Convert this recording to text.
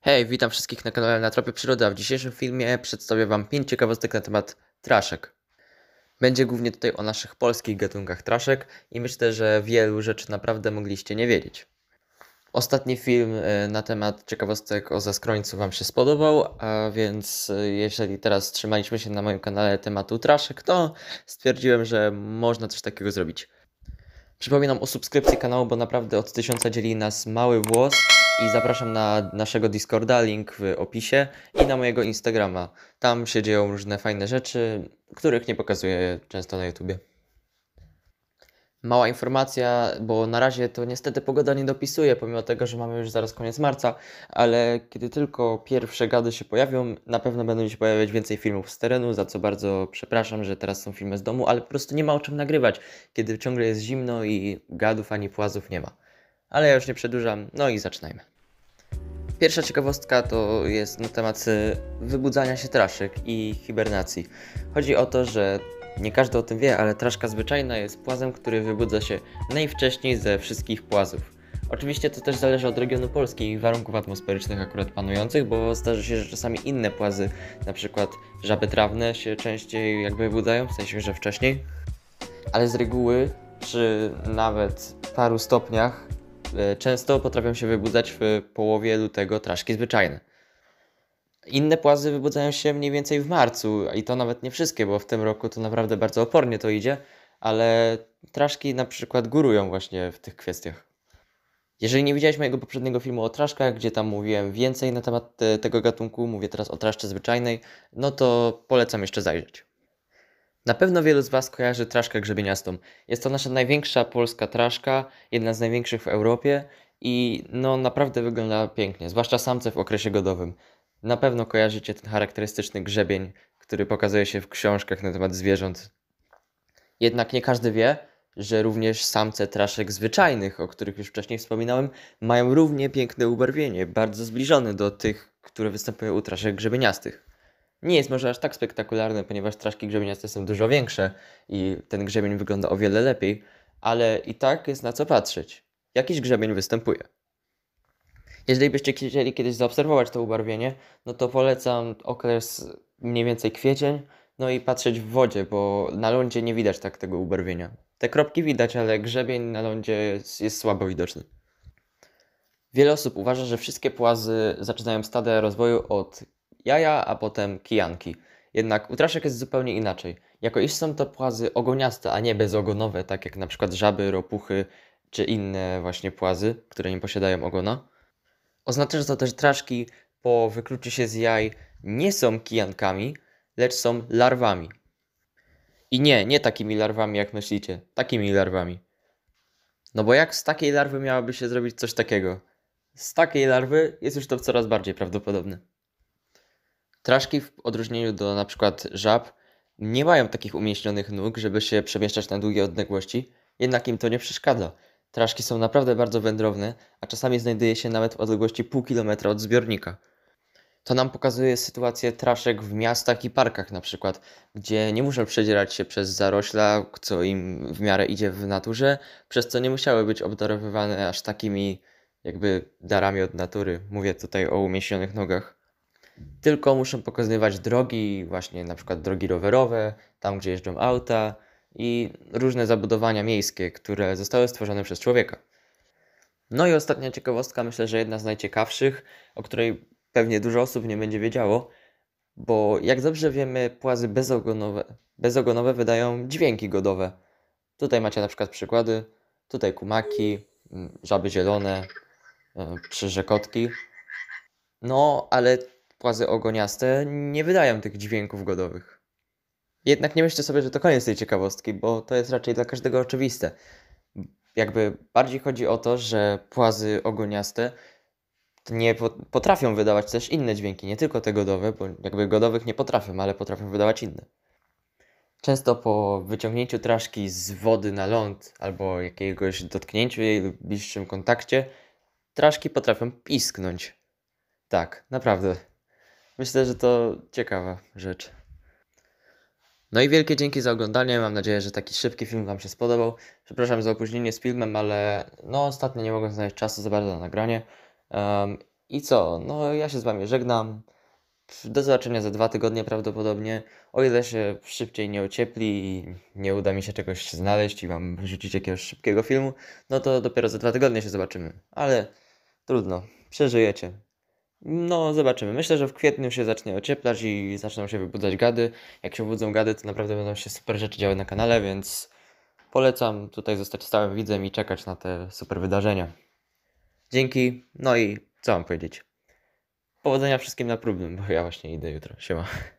Hej, witam wszystkich na kanale Na Tropie Przyrody, a w dzisiejszym filmie przedstawię Wam 5 ciekawostek na temat traszek. Będzie głównie tutaj o naszych polskich gatunkach traszek i myślę, że wielu rzeczy naprawdę mogliście nie wiedzieć. Ostatni film e, na temat ciekawostek o zaskrońcu Wam się spodobał, a więc e, jeżeli teraz trzymaliśmy się na moim kanale tematu traszek, to stwierdziłem, że można coś takiego zrobić. Przypominam o subskrypcji kanału, bo naprawdę od tysiąca dzieli nas mały włos. I zapraszam na naszego Discorda, link w opisie i na mojego Instagrama. Tam się dzieją różne fajne rzeczy, których nie pokazuję często na YouTubie. Mała informacja, bo na razie to niestety pogoda nie dopisuje, pomimo tego, że mamy już zaraz koniec marca, ale kiedy tylko pierwsze gady się pojawią, na pewno będą się pojawiać więcej filmów z terenu, za co bardzo przepraszam, że teraz są filmy z domu, ale po prostu nie ma o czym nagrywać, kiedy ciągle jest zimno i gadów ani płazów nie ma. Ale ja już nie przedłużam, no i zaczynajmy. Pierwsza ciekawostka to jest na temat y, wybudzania się traszek i hibernacji. Chodzi o to, że nie każdy o tym wie, ale traszka zwyczajna jest płazem, który wybudza się najwcześniej ze wszystkich płazów. Oczywiście to też zależy od regionu Polski i warunków atmosferycznych akurat panujących, bo zdarza się, że czasami inne płazy, na przykład żaby trawne się częściej jakby wybudzają, w sensie, że wcześniej. Ale z reguły przy nawet paru stopniach E, często potrafią się wybudzać w połowie lutego traszki zwyczajne. Inne płazy wybudzają się mniej więcej w marcu i to nawet nie wszystkie, bo w tym roku to naprawdę bardzo opornie to idzie, ale traszki na przykład górują właśnie w tych kwestiach. Jeżeli nie widziałeś mojego poprzedniego filmu o traszkach, gdzie tam mówiłem więcej na temat e, tego gatunku, mówię teraz o traszce zwyczajnej, no to polecam jeszcze zajrzeć. Na pewno wielu z Was kojarzy traszkę grzebieniastą. Jest to nasza największa polska traszka, jedna z największych w Europie i no naprawdę wygląda pięknie, zwłaszcza samce w okresie godowym. Na pewno kojarzycie ten charakterystyczny grzebień, który pokazuje się w książkach na temat zwierząt. Jednak nie każdy wie, że również samce traszek zwyczajnych, o których już wcześniej wspominałem, mają równie piękne ubarwienie, bardzo zbliżone do tych, które występują u traszek grzebieniastych nie jest może aż tak spektakularny, ponieważ traszki grzebieniaste są dużo większe i ten grzebień wygląda o wiele lepiej, ale i tak jest na co patrzeć. Jakiś grzebień występuje. Jeżeli byście chcieli kiedyś zaobserwować to ubarwienie, no to polecam okres mniej więcej kwiecień, no i patrzeć w wodzie, bo na lądzie nie widać tak tego ubarwienia. Te kropki widać, ale grzebień na lądzie jest, jest słabo widoczny. Wiele osób uważa, że wszystkie płazy zaczynają stadę rozwoju od jaja, a potem kijanki. Jednak u traszek jest zupełnie inaczej. Jako iż są to płazy ogoniaste, a nie bezogonowe, tak jak na przykład żaby, ropuchy czy inne właśnie płazy, które nie posiadają ogona. Oznacza że to też, traszki po wykluciu się z jaj nie są kijankami, lecz są larwami. I nie, nie takimi larwami jak myślicie, takimi larwami. No bo jak z takiej larwy miałoby się zrobić coś takiego? Z takiej larwy jest już to coraz bardziej prawdopodobne. Traszki w odróżnieniu do na przykład żab nie mają takich umieśnionych nóg, żeby się przemieszczać na długie odległości, jednak im to nie przeszkadza. Traszki są naprawdę bardzo wędrowne, a czasami znajduje się nawet w odległości pół kilometra od zbiornika. To nam pokazuje sytuację traszek w miastach i parkach na przykład, gdzie nie muszą przedzierać się przez zarośla, co im w miarę idzie w naturze, przez co nie musiały być obdarowywane aż takimi jakby darami od natury. Mówię tutaj o umieśnionych nogach tylko muszą pokazywać drogi, właśnie na przykład drogi rowerowe, tam gdzie jeżdżą auta i różne zabudowania miejskie, które zostały stworzone przez człowieka. No i ostatnia ciekawostka, myślę, że jedna z najciekawszych, o której pewnie dużo osób nie będzie wiedziało, bo jak dobrze wiemy, płazy bezogonowe, bezogonowe wydają dźwięki godowe. Tutaj macie na przykład przykłady, tutaj kumaki, mm, żaby zielone, przyrzekotki. E, no, ale płazy ogoniaste nie wydają tych dźwięków godowych. Jednak nie myślcie sobie, że to koniec tej ciekawostki, bo to jest raczej dla każdego oczywiste. Jakby bardziej chodzi o to, że płazy ogoniaste nie potrafią wydawać też inne dźwięki, nie tylko te godowe, bo jakby godowych nie potrafią, ale potrafią wydawać inne. Często po wyciągnięciu traszki z wody na ląd albo jakiegoś dotknięciu jej lub bliższym kontakcie, traszki potrafią pisknąć. Tak, naprawdę. Myślę, że to ciekawa rzecz. No i wielkie dzięki za oglądanie. Mam nadzieję, że taki szybki film Wam się spodobał. Przepraszam za opóźnienie z filmem, ale no ostatnio nie mogłem znaleźć czasu za bardzo na nagranie. Um, I co? No ja się z Wami żegnam. Do zobaczenia za dwa tygodnie prawdopodobnie. O ile się szybciej nie ociepli i nie uda mi się czegoś znaleźć i mam rzucić jakiegoś szybkiego filmu, no to dopiero za dwa tygodnie się zobaczymy. Ale trudno, przeżyjecie. No, zobaczymy. Myślę, że w kwietniu się zacznie ocieplać i zaczną się wybudzać gady. Jak się budzą gady, to naprawdę będą się super rzeczy działy na kanale, więc polecam tutaj zostać stałym widzem i czekać na te super wydarzenia. Dzięki, no i co mam powiedzieć? Powodzenia wszystkim na próbnym, bo ja właśnie idę jutro. Siema.